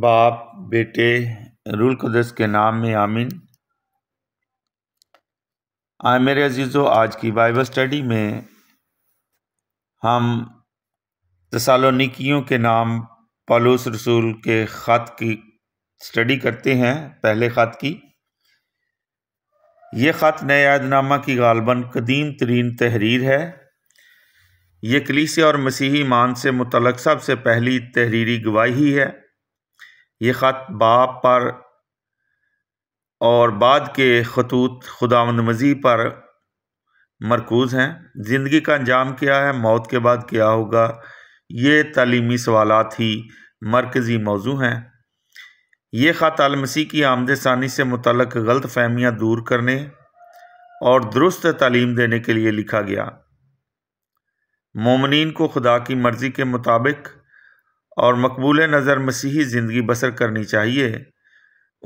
बाप बेटे रूल कदस के नाम में आमीन आए मेरे अजीज़ों आज की बाइबल स्टडी में हम तसालोनिकियों के नाम पालूस रसूल के ख़त की स्टडी करते हैं पहले ख़त की ये ख़त नए आदनामा की गालबन कदीम तरीन तहरीर है ये कलीसिया और मसीही मान से मुतलक सबसे पहली तहरीरी गवाही है ये ख़त बाप पर और बाद के खतूत खुदावंद मजी पर मरकूज़ हैं ज़िंदगी का अंजाम क्या है मौत के बाद क्या होगा ये तलीमी सवाल ही मरकज़ी मौजू हैं ये ख़त आलमसी की आमद सानी से मुतल गलत फहमियाँ दूर करने और दुरुस्त तलीम देने के लिए लिखा गया मोमिन को खुदा की मर्ज़ी के मुताबिक और मकबूल नज़र मसीही ज़िंदगी बसर करनी चाहिए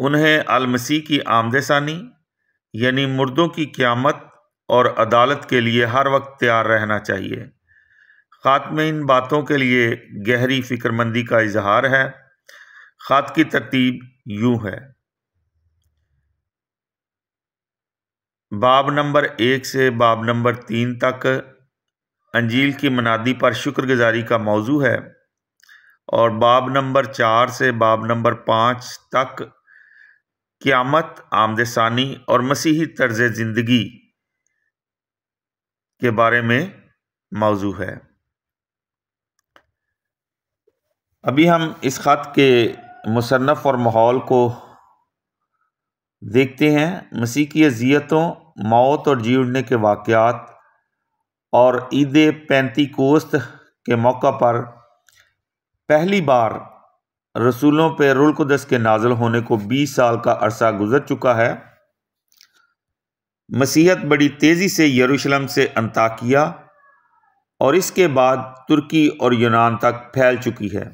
उन्हें अलमसीह की आमदसानी यानी मुर्दों की क़्यामत और अदालत के लिए हर वक्त तैयार रहना चाहिए ख़ात में इन बातों के लिए गहरी फ़िक्रमंदी का इजहार है ख़ात की तरतीब यूँ है बाब नंबर एक से बाब नंबर तीन तक अंजील की मनादी पर शुक्रगुजारी का मौजू है और बाब नंबर चार से बाब नंबर पाँच तक क़्यामत आमदसानी और मसीही तर्ज ज़िंदगी के बारे में मौजू है अभी हम इस ख़त के मुसनफ़ और माहौल को देखते हैं मसीह की अजियतों मौत और जी उड़ने के वाक़ और ईद पैंती कोस्त के मौका पर पहली बार रसूलों पर रुलकदस के नाजल होने को 20 साल का अरसा गुजर चुका है मसीहत बड़ी तेज़ी से यरूशलम से अंताकिया और इसके बाद तुर्की और यूनान तक फैल चुकी है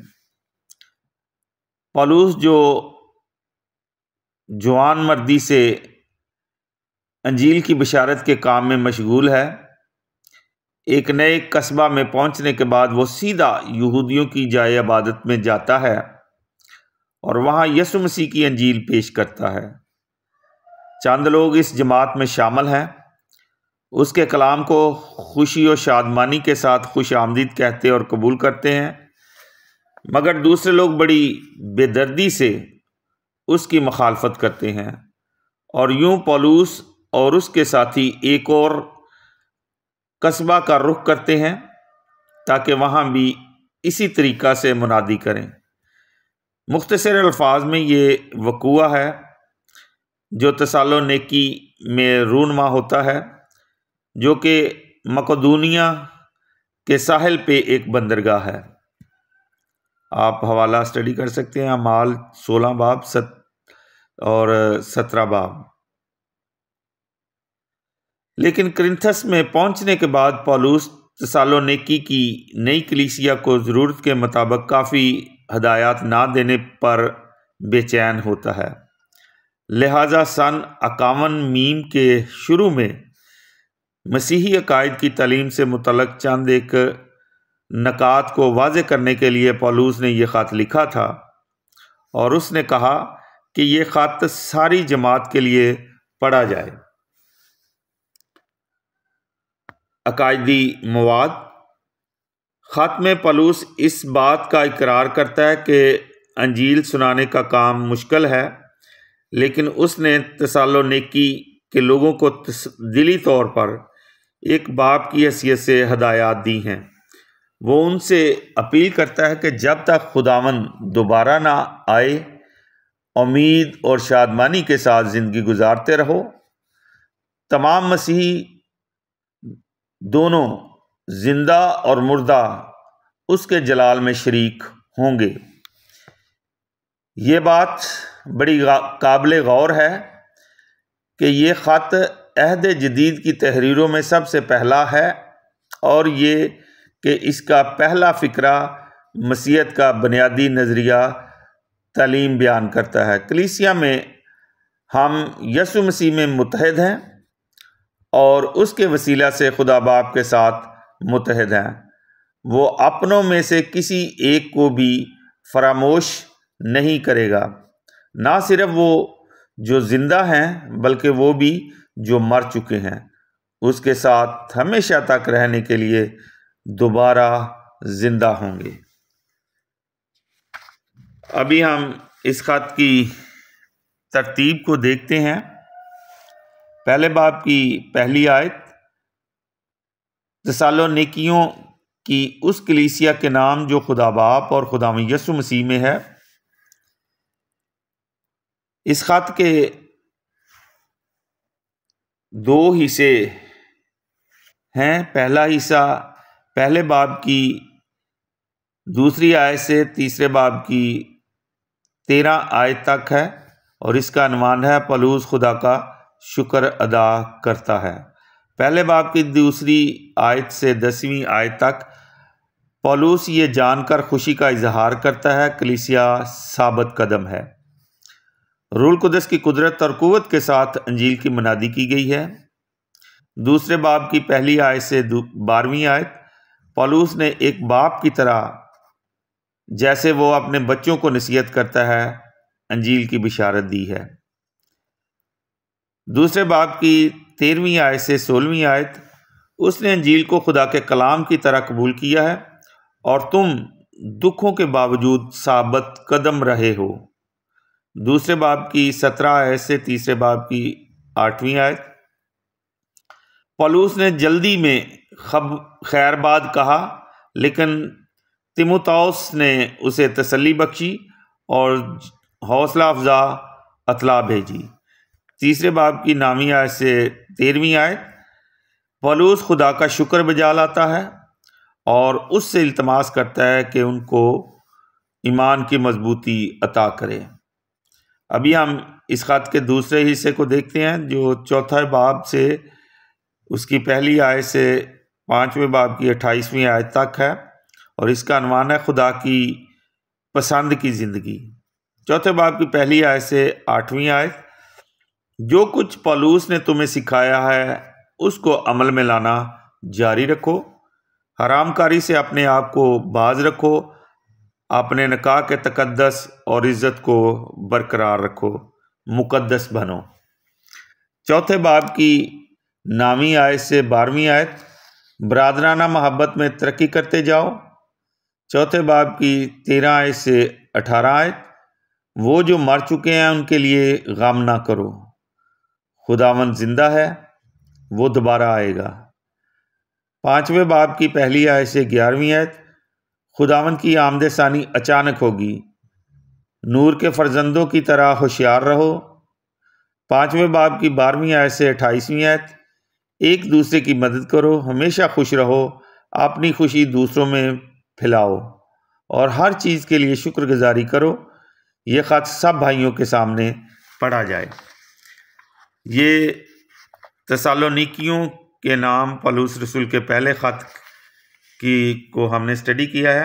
पलूस जो जवान मर्दी से अंजील की बशारत के काम में मशगूल है एक नए कस्बा में पहुंचने के बाद वो सीधा यहूदियों की जाय इबादत में जाता है और वहाँ यसु मसीह की अंजील पेश करता है चंद लोग इस जमात में शामिल हैं उसके कलाम को खुशी और शादमानी के साथ खुश आमदीद कहते और कबूल करते हैं मगर दूसरे लोग बड़ी बेदर्दी से उसकी मखालफत करते हैं और यूं पॉलूस और उसके साथी एक और कस्बा का रुख करते हैं ताकि वहाँ भी इसी तरीक़ा से मुनादी करें मुख्तसर अल्फाज में ये वकूआ है जो तसालो नेकी में रूनमा होता है जो कि मकदूनिया के साहिल पे एक बंदरगाह है आप हवाला स्टडी कर सकते हैं माल सोलह बाब सत और सत्रह बाब लेकिन क्रिंथस में पहुंचने के बाद पॉलूस तसालोनिकी की नई कलीसिया को ज़रूरत के मुताबिक काफ़ी हदायत ना देने पर बेचैन होता है लिहाजा सन अकावन मीम के शुरू में मसीही अकायद की तलीम से मुतलक चंद एक नक़ात को वाज करने के लिए पॉलूस ने यह ख़त लिखा था और उसने कहा कि ये ख़त सारी जमात के लिए पढ़ा जाए अकायदी मवाद ख़त्म पलूस इस बात का इकरार करता है कि अंजील सुनाने का काम मुश्किल है लेकिन उसने नेकी के लोगों को दिली तौर पर एक बाप की हैसियत से हदायत दी हैं वो उनसे अपील करता है कि जब तक खुदावन दोबारा ना आए उम्मीद और शादमानी के साथ ज़िंदगी गुजारते रहो तमाम मसीही दोनों जिंदा और मुर्दा उसके जलाल में शरीक होंगे ये बात बड़ी काबिल गौर है कि ये ख़त अहद जदीद की तहरीरों में सबसे पहला है और ये कि इसका पहला फ़िक्रा मसीहत का बुनियादी नज़रिया तलीम बयान करता है कलीसिया में हम यसु मसीह में मुतहद हैं और उसके वसीला से खुदा बाप के साथ मुतहद हैं वो अपनों में से किसी एक को भी फरामोश नहीं करेगा ना सिर्फ वो जो ज़िंदा हैं बल्कि वो भी जो मर चुके हैं उसके साथ हमेशा तक रहने के लिए दोबारा ज़िंदा होंगे अभी हम इस ख़त की तरतीब को देखते हैं पहले बाप की पहली आयत जसालो नेकियों की उस कलीसिया के नाम जो खुदा बाप और खुदा यसु मसीह में है इस ख़त के दो हिस्से हैं पहला हिस्सा पहले बाब की दूसरी आयत से तीसरे बाब की तेरह आयत तक है और इसका अनुमान है पलूस खुदा का शुक्र अदा करता है पहले बाप की दूसरी आयत से दसवीं आयत तक पलूस ये जानकर खुशी का इजहार करता है कलिसिया साबित कदम है रूल कुदस की कुदरत और क़ुत के साथ अंजील की मनादी की गई है दूसरे बाप की पहली आयत से बारहवीं आयत पलूस ने एक बाप की तरह जैसे वो अपने बच्चों को नसीहत करता है अंजील की बिशारत दी है दूसरे बाप की तेरहवीं आयत से सोलहवीं आयत उसने अंजील को खुदा के कलाम की तरह कबूल किया है और तुम दुखों के बावजूद साबत कदम रहे हो दूसरे बाप की सत्रह आयत से तीसरे बाप की आठवीं आयत पलूस ने जल्दी में खब खैरबाद कहा लेकिन तिमुताउस ने उसे तसली बख्शी और हौसला अफजा अतला भेजी तीसरे बाब की नामी आय से तेरहवीं आयत पलूस खुदा का शुक्र बजा लाता है और उससे इल्तमास करता है कि उनको ईमान की मजबूती अता करे अभी हम इस ख़त के दूसरे हिस्से को देखते हैं जो चौथा बाब से उसकी पहली आय से पाँचवें बाब की अट्ठाईसवीं आय तक है और इसका अनुमान है खुदा की पसंद की ज़िंदगी चौथे बाब की पहली आय से आठवीं आयत जो कुछ पालूस ने तुम्हें सिखाया है उसको अमल में लाना जारी रखो हरामकारी से अपने आप को बाज रखो अपने नका के तकदस और इज़्ज़त को बरकरार रखो मुक़दस बनो चौथे बाब की नामी आय से बारहवीं आयत बरदराना मोहब्बत में तरक्की करते जाओ चौथे बाब की तेरह आय से अठारह आयत वो जो मर चुके हैं उनके लिए गम ना करो खुदावन जिंदा है वो दोबारा आएगा पाँचवें बाब की पहली आय से ग्यारहवीं आयत खुदावन की आमद सानी अचानक होगी नूर के फर्जंदों की तरह होशियार रहो पाँचवें बाब की बारहवीं आय से अट्ठाईसवीं आयत एक दूसरे की मदद करो हमेशा खुश रहो अपनी खुशी दूसरों में फैलाओ और हर चीज़ के लिए शुक्रगुजारी करो ये ख़त सब भाइयों के सामने पढ़ा जाए ये तसालोनिकियों के नाम पलूस रसूल के पहले ख़त की को हमने स्टडी किया है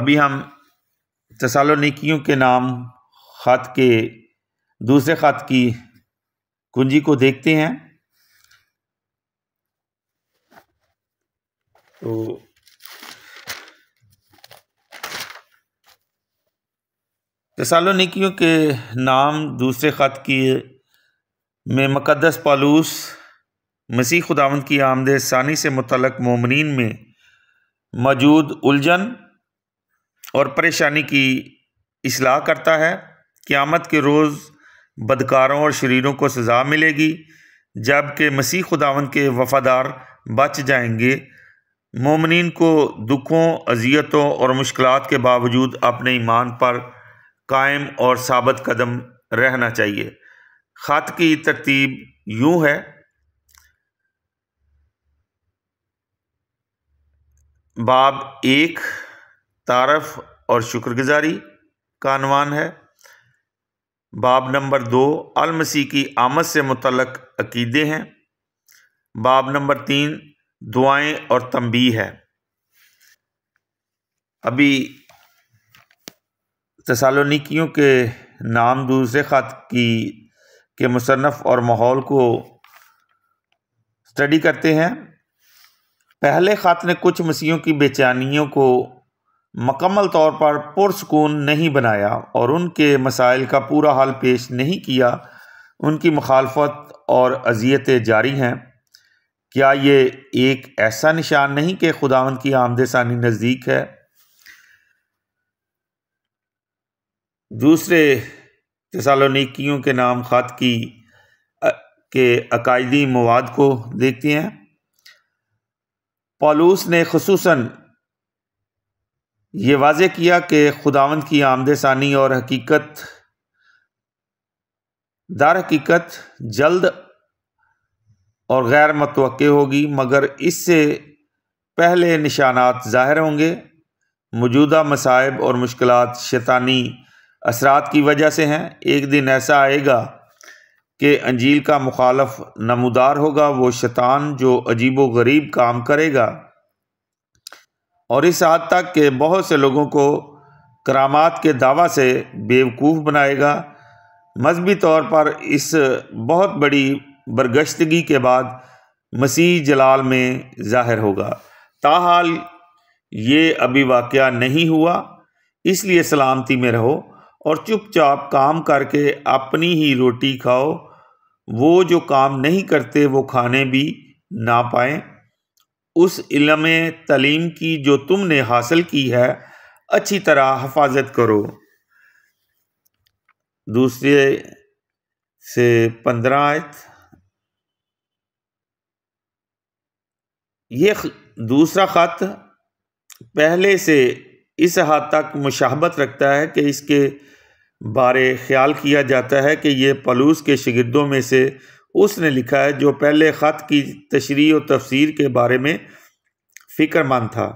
अभी हम तसालोनिकियों के नाम ख़त के दूसरे ख़त की कुंजी को देखते हैं तो तसालोनिकियों के नाम दूसरे ख़त की మే మక్దస్ పాలూస్ مسیఖు ఖుదావంత్ కి ఆమదే సాని సే ముతలక్ మూమనీన్ మే మజుద్ ఉల్జన్ ఔర్ ప్రేషానీ కి ఇస్లా కర్తా హై కియామత్ కే రోజ్ బద్కారోన్ ఔర్ షరీరోన్ కో సజా మిలేగి జబ్కి مسیఖు ఖుదావంత్ కే వఫదార్ బచ్ జాయేంగే మూమనీన్ కో దుఖోన్ అజీయతోన్ ఔర్ ముష్కిలతాన్ కే బావజూద్ అప్నే ఈమాన్ పర్ కాయమ్ ఔర్ సాబత్ కదమ్ రహనా చahiye ख़त की तरतीब यूं है बाब एक तारफ़ और शुक्रगुजारी का अनवान है बाब नंबर दो अलमसी की आमद से मुतलक अकीदे हैं बाब नंबर तीन दुआएं और तंबी है अभी तसालोनिकियों के नाम दूसरे ख़त की के मुसनफ़ और माहौल को स्टडी करते हैं पहले ख़ात ने कुछ मसीहों की बेचैनियों को मकमल तौर पर पुरसकून नहीं बनाया और उनके मसाइल का पूरा हाल पेश नहीं किया उनकी मुखालफत और अजियतें जारी हैं क्या ये एक ऐसा निशान नहीं कि खुदा की आमदसानी नज़दीक है दूसरे तसालोनीकियों के नाम ख़त की के अकायदी मवाद को देखते हैं पॉलूस ने खसूस ये वाज किया कि खुदावंद की आमद सानी और हकीकत दार हकीकत जल्द और गैर मतव होगी मगर इससे पहले निशानात ज़ाहिर होंगे मौजूदा मसाइब और मुश्किल शैतानी असरात की वजह से हैं एक दिन ऐसा आएगा कि अंजील का मुखालफ नमदार होगा वो शैतान जो अजीब व गरीब काम करेगा और इस हद तक के बहुत से लोगों को करामात के दावा से बेवकूफ़ बनाएगा मजहबी तौर पर इस बहुत बड़ी बरगश्तगी के बाद मसीह जलाल में ज़ाहिर होगा ताहाल ये अभी वाक़ नहीं हुआ इसलिए सलामती में रहो और चुपचाप काम करके अपनी ही रोटी खाओ वो जो काम नहीं करते वो खाने भी ना पाए उस इलम तलीम की जो तुमने हासिल की है अच्छी तरह हफाजत करो दूसरे से पंद्रह आयत ये दूसरा ख़त पहले से इस हद हाँ तक मुशाहबत रखता है कि इसके बारे ख्याल किया जाता है कि यह पलूस के शगिर्दों में से उसने लिखा है जो पहले ख़त की तशरी और तफसीर के बारे में फ़िक्रमंद था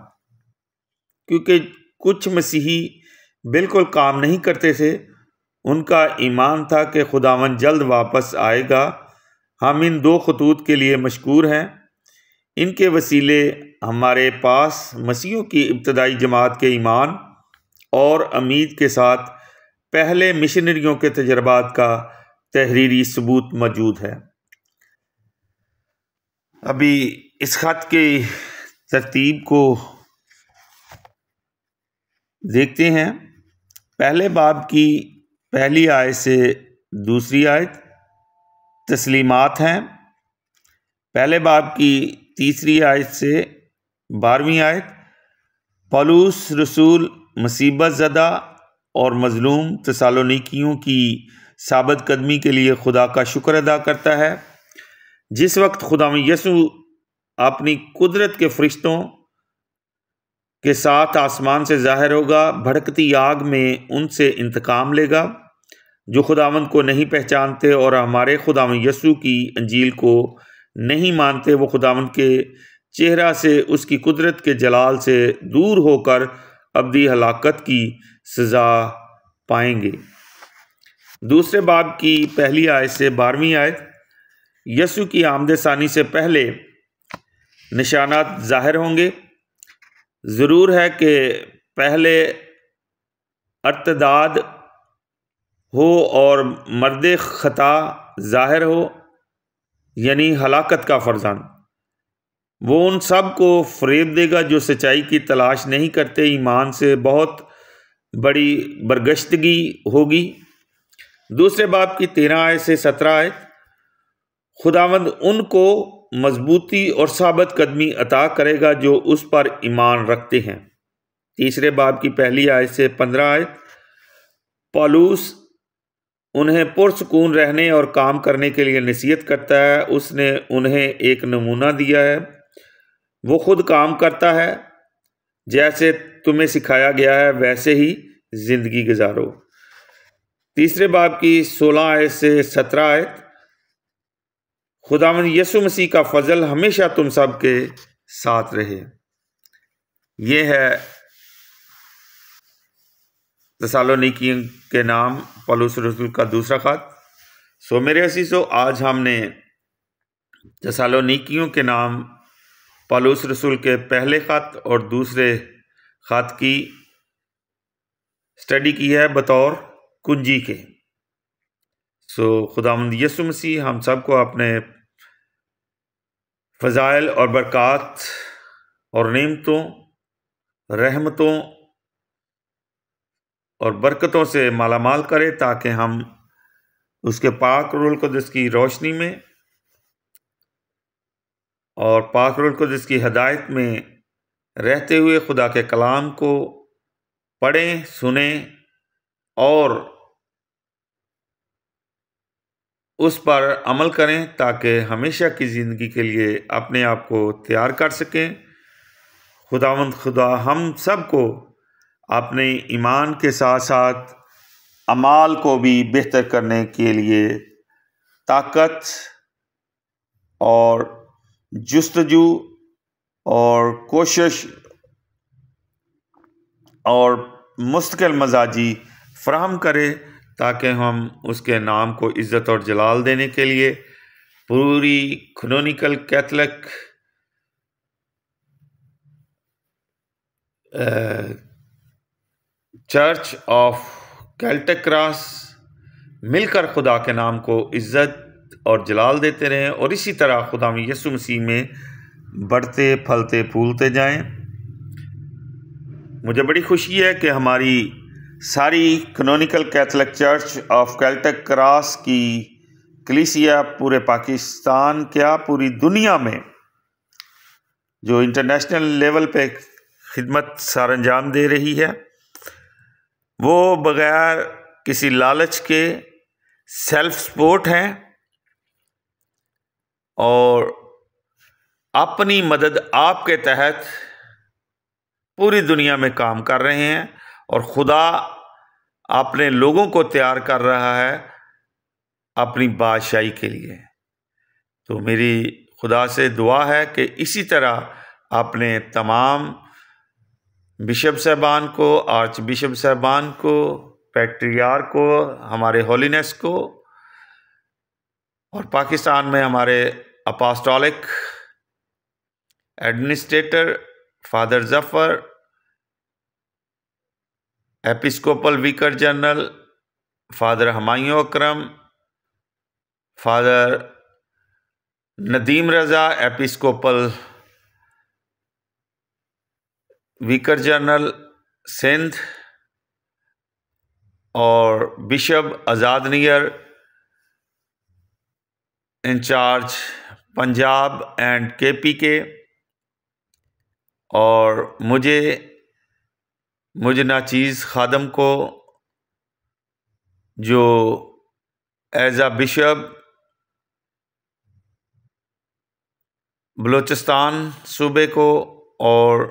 क्योंकि कुछ मसीही बिल्कुल काम नहीं करते थे उनका ईमान था कि खुदावन जल्द वापस आएगा हम इन दो खतूत के लिए मशहूर हैं इनके वसीले हमारे पास मसीहों की इब्तदाई जमात के ईमान और अमीद के साथ पहले मिशनरियों के तजर्बात का तहरीरी सबूत मौजूद है अभी इस ख़त के तरतीब को देखते हैं पहले बाब की पहली आयत से दूसरी आयत तस्लीमात हैं पहले बाब की तीसरी आयत से बारहवीं आयत पलूस रसूल मुसीबत ज़दा और मज़लूम तसालोनिकियों की साबित कदमी के लिए खुदा का शुक्र अदा करता है जिस वक्त खुदा यसु अपनी कुदरत के फरिश्तों के साथ आसमान से ज़ाहिर होगा भड़कती आग में उनसे इंतकाम लेगा जो खुदावंद को नहीं पहचानते और हमारे खुदाम यसु की अंजील को नहीं मानते वो खुदावंद के चेहरा से उसकी कुदरत के जलाल से दूर होकर अबदी हलाकत की सज़ा पाएंगे दूसरे बाब की पहली आयत से बारहवीं आयत यसु की आमदसानी से पहले निशानात ज़ाहिर होंगे ज़रूर है कि पहले अर्तदाद हो और मर्द ख़ता ज़ाहिर हो यानी हलाकत का फर्जान वो उन सब को फरेब देगा जो सच्चाई की तलाश नहीं करते ईमान से बहुत बड़ी बरगश्तगी होगी दूसरे बाप की तेरह आय से सत्रह आयत खुदावंद उनको मजबूती और साबत कदमी अता करेगा जो उस पर ईमान रखते हैं तीसरे बाप की पहली आय से पंद्रह आयत पालूस उन्हें पुरसकून रहने और काम करने के लिए नसीहत करता है उसने उन्हें एक नमूना दिया है वो खुद काम करता है जैसे तुम्हें सिखाया गया है वैसे ही ज़िंदगी गुजारो तीसरे बाब की सोलह आयत से सत्रह आयत खुदावन यसु मसीह का फजल हमेशा तुम सब के साथ रहे ये है तसालोनिकी के नाम पलूस रसूल का दूसरा ख़त सो मेरे सो आज हमने निकियों के नाम पालूस रसूल के पहले ख़त और दूसरे ख़त की स्टडी की है बतौर कुंजी के सो खुदाम यसु मसीह हम सबको अपने फ़ज़ाइल और बरक़ात और नीमतों रहमतों और बरकतों से मालामाल करे ताकि हम उसके पाक रोल को जिसकी रोशनी में और को जिसकी हदायत में रहते हुए खुदा के कलाम को पढ़ें सुने और उस पर अमल करें ताकि हमेशा की ज़िंदगी के लिए अपने आप को तैयार कर सकें खुदावंद खुदा हम सब को अपने ईमान के साथ साथ अमाल को भी बेहतर करने के लिए ताकत और जस्तजू और कोशिश और मुस्तकिल मजाजी फ्राहम करे ताकि हम उसके नाम को इज़्ज़त और जलाल देने के लिए पूरी क्रोनिकल कैथलिक चर्च ऑफ कैल्टक्रास मिलकर खुदा के नाम को इज़्ज़त और जलाल देते रहें और इसी तरह खुदा यसु मसीह में बढ़ते फलते फूलते जाएं मुझे बड़ी खुशी है कि हमारी सारी कनोनिकल कैथलिक चर्च ऑफ कैल्टक क्रास की कलिसिया पूरे पाकिस्तान क्या पूरी दुनिया में जो इंटरनेशनल लेवल पे खिदमत सार अंजाम दे रही है वो बगैर किसी लालच के सेल्फ सपोर्ट हैं और अपनी मदद आपके तहत पूरी दुनिया में काम कर रहे हैं और खुदा अपने लोगों को तैयार कर रहा है अपनी बादशाही के लिए तो मेरी खुदा से दुआ है कि इसी तरह अपने तमाम बिशप साहबान को आर्च बिशप साहबान को पैट्रियार को हमारे होलीनेस को और पाकिस्तान में हमारे apostolic administrator father Zafar episcopal vicar general father Humayun Akram father Nadeem Raza episcopal vicar general Sindh और बिशप आज़ाद नियर incharge Punjab and K P K और मुझे मुझे नाचीज़ खादम को जो एज आ बिशप बलूचिस्तान सूबे को और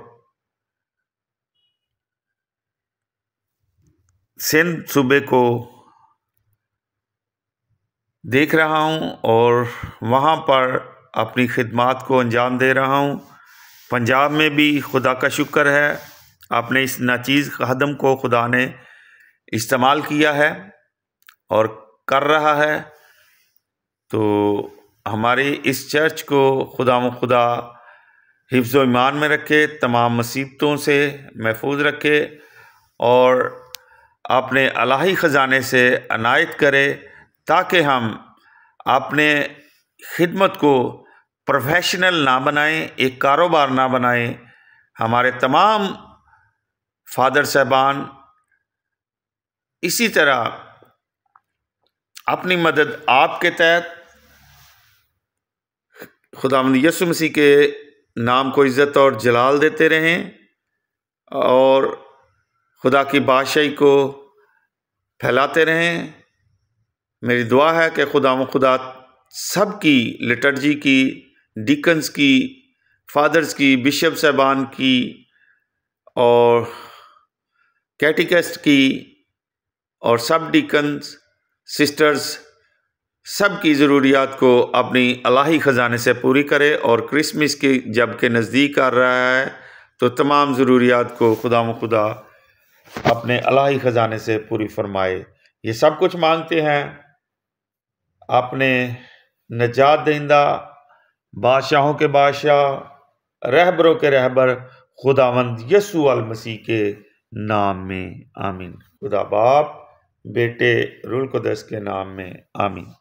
सिंध सूबे को देख रहा हूँ और वहाँ पर अपनी खिदमत को अंजाम दे रहा हूँ पंजाब में भी खुदा का शुक्र है आपने इस नाचीज़ कदम को खुदा ने इस्तेमाल किया है और कर रहा है तो हमारे इस चर्च को खुदा खुदा हिफ्ज़ ईमान में रखे तमाम मुसीबतों से महफूज रखे और अपने अलाही ख़जाने से अनायत करे ताकि हम अपने खिदमत को प्रोफेशनल ना बनाएं एक कारोबार ना बनाएं हमारे तमाम फादर साहबान इसी तरह अपनी मदद आपके तहत खुदा यसु मसीह के नाम को इज़्ज़त और जलाल देते रहें और खुदा की बादशाही को फैलाते रहें मेरी दुआ है कि खुदा खुदा सब की लिटर्जी की डिकन्स की फादर्स की बिशप साहबान की और कैटिकस्ट की और सब डिकन्स सिस्टर्स सब की ज़रूरियात को अपनी अलाही ख़जाने से पूरी करे और क्रिसमस के जब के नज़दीक आ रहा है तो तमाम ज़रूरियात को खुदा व खुदा अपने अलाही ख़जाने से पूरी फरमाए ये सब कुछ मांगते हैं अपने नजात दहिंदा बादशाहों के बादशाह रहबरों के रहबर खुदावंद यसू अल मसीह के नाम में आमीन खुदा बाप बेटे रुलकदस के नाम में आमीन